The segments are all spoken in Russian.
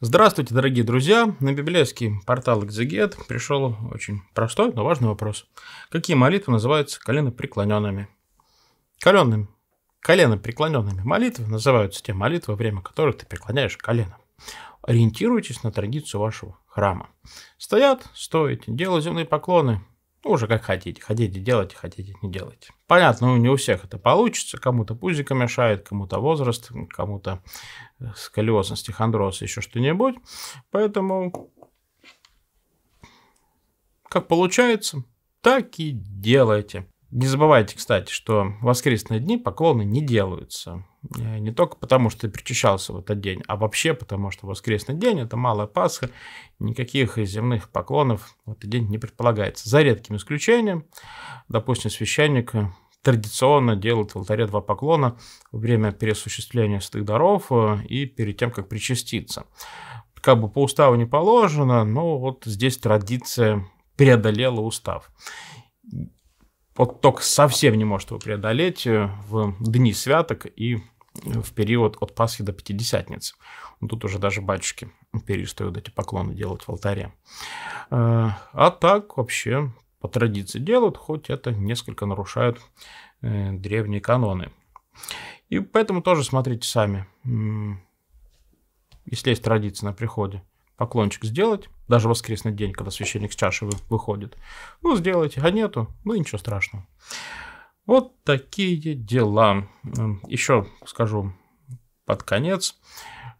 Здравствуйте, дорогие друзья! На библейский портал Экзегет пришел очень простой, но важный вопрос. Какие молитвы называются коленопреклоненными? Коленными. Коленопреклоненными молитвы называются те молитвы, во время которых ты преклоняешь колено. Ориентируйтесь на традицию вашего храма. Стоят, стоите, делают земные поклоны – уже как хотите. Хотите делайте, хотите не делайте. Понятно, ну, не у всех это получится. Кому-то пузико мешает, кому-то возраст, кому-то э, сколиозность, хондроз, еще что-нибудь. Поэтому как получается, так и делайте. Не забывайте, кстати, что воскресные дни поклоны не делаются. Э, не только потому, что ты причащался в этот день, а вообще потому, что воскресный день – это малая Пасха, никаких земных поклонов в этот день не предполагается. За редким исключением, допустим, священник э, традиционно делает в алтаре два поклона во время переосуществления святых даров э, и перед тем, как причаститься. Как бы по уставу не положено, но вот здесь традиция преодолела устав. Вот только совсем не может его преодолеть э, в дни святок и э, в период от Пасхи до Пятидесятницы. Ну, тут уже даже батюшки перестают эти поклоны делать в алтаре. Э, а так вообще по традиции делают, хоть это несколько нарушают древние каноны. И поэтому тоже смотрите сами. Если есть традиция на приходе, поклончик сделать, даже воскресный день, когда священник с чаши выходит. Ну, сделайте, а нету, ну ничего страшного. Вот такие дела. Еще скажу под конец,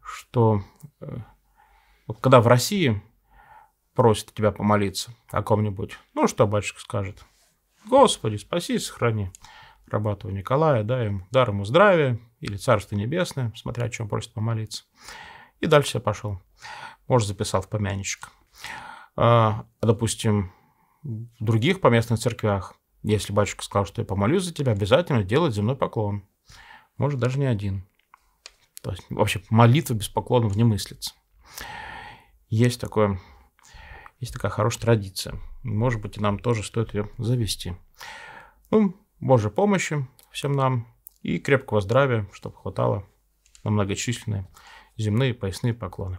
что э, вот когда в России просят тебя помолиться о ком-нибудь, ну что батюшка скажет? Господи, спаси, сохрани рабатого Николая, дай ему дар ему здравия или Царство Небесное, смотря о чем просит помолиться. И дальше я пошел. Может, записал в помяничек. А, допустим, в других поместных церквях, если батюшка сказал, что я помолюсь за тебя, обязательно делать земной поклон. Может, даже не один. То есть вообще молитва без поклонов не мыслится. Есть такое есть такая хорошая традиция. Может быть, и нам тоже стоит ее завести. Ну, Божьей помощи всем нам и крепкого здравия, чтобы хватало на многочисленные земные поясные поклоны.